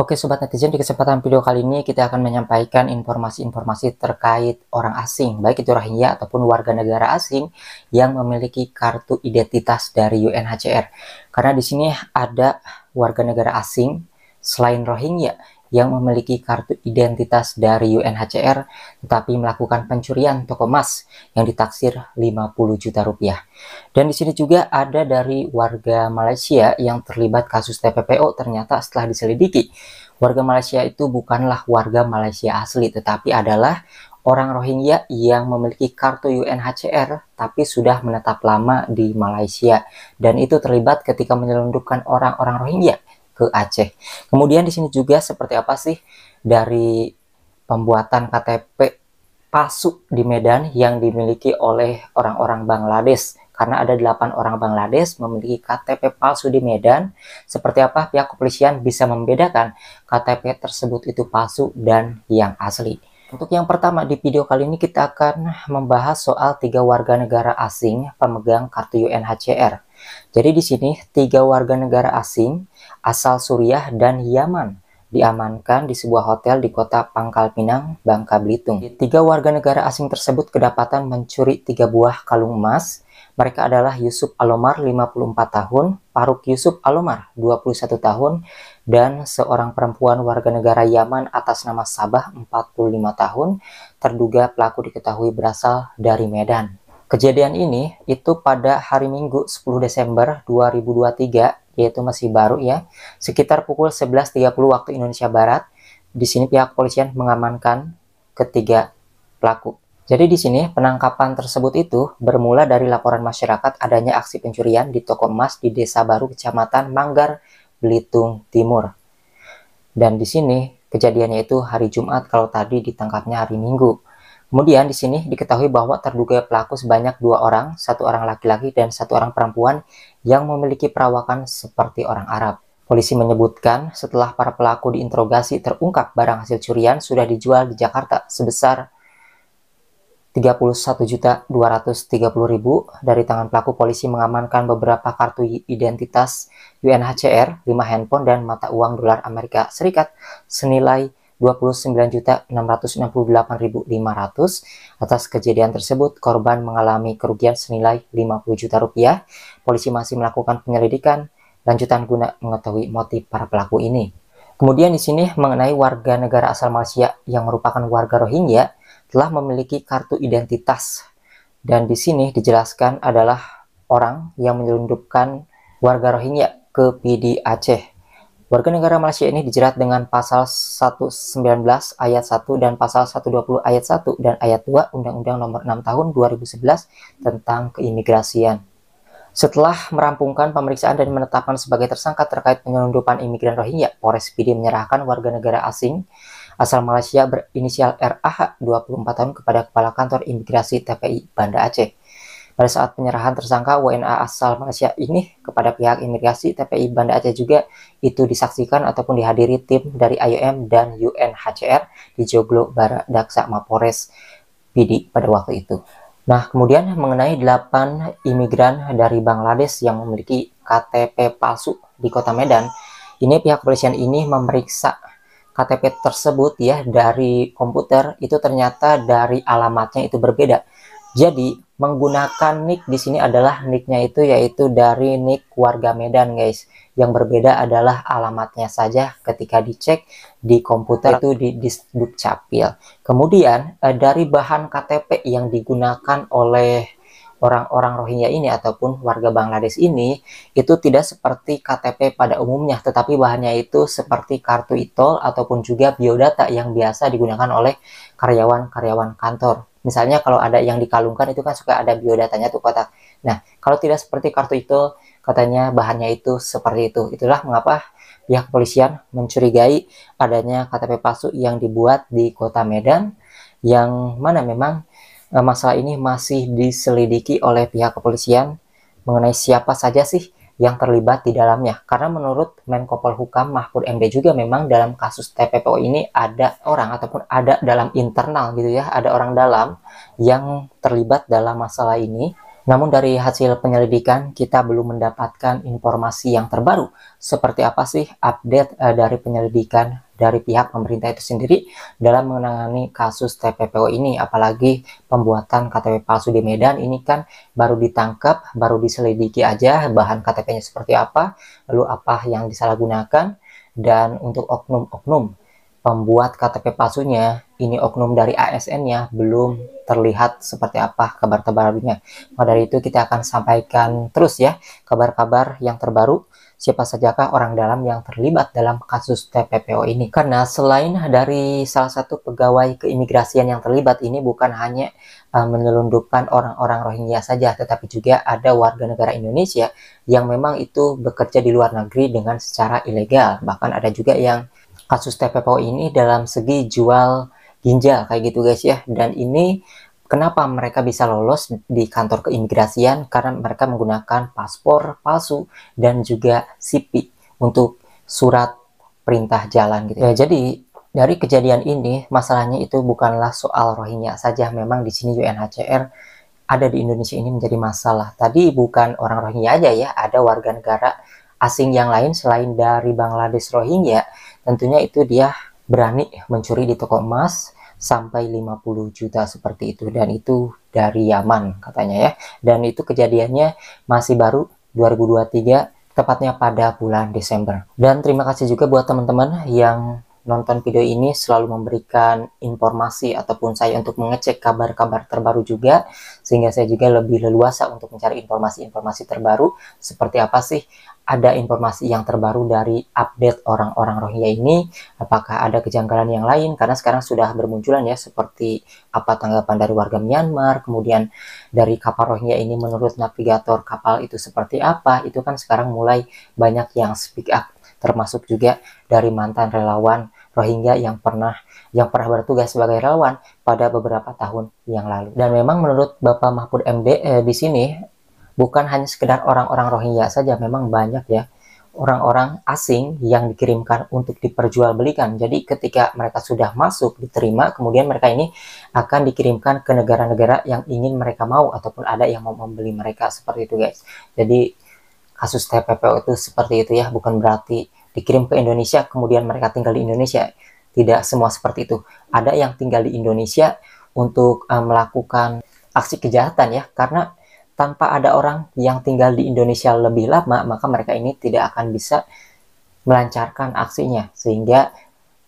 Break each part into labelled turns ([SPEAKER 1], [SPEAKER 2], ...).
[SPEAKER 1] Oke Sobat Netizen, di kesempatan video kali ini kita akan menyampaikan informasi-informasi terkait orang asing, baik itu Rohingya ataupun warga negara asing yang memiliki kartu identitas dari UNHCR. Karena di sini ada warga negara asing selain Rohingya yang memiliki kartu identitas dari UNHCR tetapi melakukan pencurian toko emas yang ditaksir 50 juta rupiah. Dan di sini juga ada dari warga Malaysia yang terlibat kasus TPPO ternyata setelah diselidiki. Warga Malaysia itu bukanlah warga Malaysia asli tetapi adalah orang Rohingya yang memiliki kartu UNHCR tapi sudah menetap lama di Malaysia dan itu terlibat ketika menyelundupkan orang-orang Rohingya ke Aceh. Kemudian di sini juga seperti apa sih dari pembuatan KTP palsu di Medan yang dimiliki oleh orang-orang Bangladesh karena ada 8 orang Bangladesh memiliki KTP palsu di Medan. Seperti apa pihak kepolisian bisa membedakan KTP tersebut itu palsu dan yang asli? Untuk yang pertama di video kali ini kita akan membahas soal tiga warga negara asing pemegang kartu UNHCR. Jadi di sini tiga warga negara asing asal Suriah dan Yaman diamankan di sebuah hotel di kota Pangkal Pinang, Bangka Belitung. Tiga warga negara asing tersebut kedapatan mencuri tiga buah kalung emas. Mereka adalah Yusuf Alomar, 54 tahun, Paruk Yusuf Alomar, 21 tahun, dan seorang perempuan warga negara Yaman atas nama Sabah, 45 tahun, terduga pelaku diketahui berasal dari Medan. Kejadian ini itu pada hari Minggu 10 Desember 2023, yaitu masih baru ya, sekitar pukul 11.30 waktu Indonesia Barat. Di sini pihak kepolisian mengamankan ketiga pelaku. Jadi di sini penangkapan tersebut itu bermula dari laporan masyarakat adanya aksi pencurian di toko emas di Desa Baru, Kecamatan Manggar, Belitung Timur. Dan di sini kejadiannya itu hari Jumat kalau tadi ditangkapnya hari Minggu. Kemudian di sini diketahui bahwa terduga pelaku sebanyak dua orang, satu orang laki-laki dan satu orang perempuan yang memiliki perawakan seperti orang Arab. Polisi menyebutkan setelah para pelaku diinterogasi terungkap barang hasil curian sudah dijual di Jakarta sebesar 31.230.000 dari tangan pelaku polisi mengamankan beberapa kartu identitas UNHCR, 5 handphone dan mata uang dolar Amerika Serikat senilai 29.668.500. Atas kejadian tersebut, korban mengalami kerugian senilai 50 juta rupiah. Polisi masih melakukan penyelidikan lanjutan guna mengetahui motif para pelaku ini. Kemudian di sini mengenai warga negara asal Malaysia yang merupakan warga Rohingya telah memiliki kartu identitas dan di sini dijelaskan adalah orang yang menyelundupkan warga Rohingya ke PD Aceh Warga negara Malaysia ini dijerat dengan pasal 119 ayat 1 dan pasal 120 ayat 1 dan ayat 2 Undang-Undang Nomor 6 Tahun 2011 tentang keimigrasian. Setelah merampungkan pemeriksaan dan menetapkan sebagai tersangka terkait penyelundupan imigran Rohingya, Polres PD menyerahkan warga negara asing asal Malaysia berinisial RAH 24 tahun kepada Kepala Kantor Imigrasi TPI Banda Aceh. Pada saat penyerahan tersangka WNA asal Malaysia ini kepada pihak imigrasi TPI Banda Aceh juga itu disaksikan ataupun dihadiri tim dari IOM dan UNHCR di Joglo Barat Daksa Mapores PD pada waktu itu. Nah, kemudian mengenai 8 imigran dari Bangladesh yang memiliki KTP palsu di Kota Medan, ini pihak kepolisian ini memeriksa KTP tersebut ya dari komputer itu ternyata dari alamatnya itu berbeda. Jadi menggunakan nick di sini adalah nicknya itu yaitu dari nick warga Medan guys yang berbeda adalah alamatnya saja ketika dicek di komputer itu di Disduk Capil kemudian eh, dari bahan KTP yang digunakan oleh orang-orang Rohingya ini ataupun warga Bangladesh ini itu tidak seperti KTP pada umumnya tetapi bahannya itu seperti kartu e toll ataupun juga biodata yang biasa digunakan oleh karyawan-karyawan kantor Misalnya kalau ada yang dikalungkan itu kan suka ada biodatanya tuh kotak. Nah, kalau tidak seperti kartu itu, katanya bahannya itu seperti itu. Itulah mengapa pihak kepolisian mencurigai adanya KTP palsu yang dibuat di kota Medan yang mana memang eh, masalah ini masih diselidiki oleh pihak kepolisian mengenai siapa saja sih yang terlibat di dalamnya. Karena menurut Menko Polhukam Mahfud MD juga memang dalam kasus TPPO ini ada orang ataupun ada dalam internal gitu ya, ada orang dalam yang terlibat dalam masalah ini namun dari hasil penyelidikan kita belum mendapatkan informasi yang terbaru seperti apa sih update uh, dari penyelidikan dari pihak pemerintah itu sendiri dalam menangani kasus TPPO ini apalagi pembuatan KTP palsu di Medan ini kan baru ditangkap baru diselidiki aja bahan KTP-nya seperti apa lalu apa yang disalahgunakan dan untuk oknum-oknum pembuat KTP palsunya, ini oknum dari asn ya belum terlihat seperti apa kabar terbarunya. Maka dari itu kita akan sampaikan terus ya kabar-kabar yang terbaru siapa sajakah orang dalam yang terlibat dalam kasus TPPO ini. Karena selain dari salah satu pegawai keimigrasian yang terlibat ini bukan hanya uh, menyelundupkan orang-orang Rohingya saja, tetapi juga ada warga negara Indonesia yang memang itu bekerja di luar negeri dengan secara ilegal. Bahkan ada juga yang kasus TPPO ini dalam segi jual ginjal kayak gitu guys ya. Dan ini kenapa mereka bisa lolos di kantor keimigrasian karena mereka menggunakan paspor palsu dan juga SIPI untuk surat perintah jalan gitu. Ya, jadi dari kejadian ini masalahnya itu bukanlah soal Rohingya saja memang di sini UNHCR ada di Indonesia ini menjadi masalah. Tadi bukan orang Rohingya aja ya, ada warga negara asing yang lain selain dari Bangladesh Rohingya tentunya itu dia berani mencuri di toko emas sampai 50 juta seperti itu dan itu dari Yaman katanya ya dan itu kejadiannya masih baru 2023 tepatnya pada bulan Desember dan terima kasih juga buat teman-teman yang nonton video ini selalu memberikan informasi ataupun saya untuk mengecek kabar-kabar terbaru juga sehingga saya juga lebih leluasa untuk mencari informasi-informasi terbaru seperti apa sih ada informasi yang terbaru dari update orang-orang Rohingya ini apakah ada kejanggalan yang lain karena sekarang sudah bermunculan ya seperti apa tanggapan dari warga Myanmar kemudian dari kapal Rohingya ini menurut navigator kapal itu seperti apa itu kan sekarang mulai banyak yang speak up termasuk juga dari mantan relawan Rohingya yang pernah yang pernah bertugas sebagai relawan pada beberapa tahun yang lalu. Dan memang menurut Bapak Mahfud MD eh, di sini bukan hanya sekedar orang-orang Rohingya saja, memang banyak ya orang-orang asing yang dikirimkan untuk diperjualbelikan. Jadi ketika mereka sudah masuk diterima, kemudian mereka ini akan dikirimkan ke negara-negara yang ingin mereka mau ataupun ada yang mau membeli mereka seperti itu guys. Jadi kasus TPPO itu seperti itu ya, bukan berarti dikirim ke Indonesia kemudian mereka tinggal di Indonesia tidak semua seperti itu ada yang tinggal di Indonesia untuk uh, melakukan aksi kejahatan ya karena tanpa ada orang yang tinggal di Indonesia lebih lama maka mereka ini tidak akan bisa melancarkan aksinya sehingga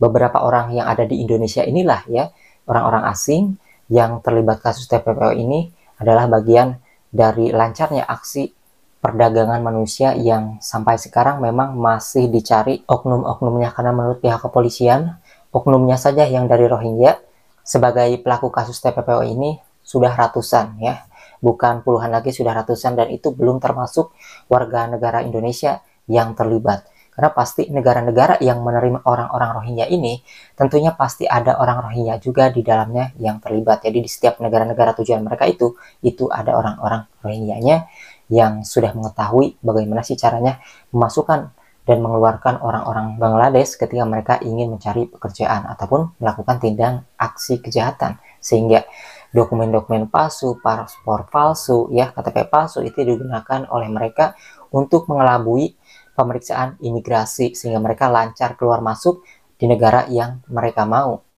[SPEAKER 1] beberapa orang yang ada di Indonesia inilah ya orang-orang asing yang terlibat kasus TPPO ini adalah bagian dari lancarnya aksi perdagangan manusia yang sampai sekarang memang masih dicari oknum-oknumnya karena menurut pihak kepolisian oknumnya saja yang dari Rohingya sebagai pelaku kasus TPPO ini sudah ratusan ya bukan puluhan lagi sudah ratusan dan itu belum termasuk warga negara Indonesia yang terlibat karena pasti negara-negara yang menerima orang-orang Rohingya ini tentunya pasti ada orang Rohingya juga di dalamnya yang terlibat jadi di setiap negara-negara tujuan mereka itu itu ada orang-orang Rohingyanya yang sudah mengetahui bagaimana sih caranya memasukkan dan mengeluarkan orang-orang Bangladesh ketika mereka ingin mencari pekerjaan ataupun melakukan tindak aksi kejahatan sehingga dokumen-dokumen palsu, paspor palsu, ya KTP palsu itu digunakan oleh mereka untuk mengelabui pemeriksaan imigrasi sehingga mereka lancar keluar masuk di negara yang mereka mau.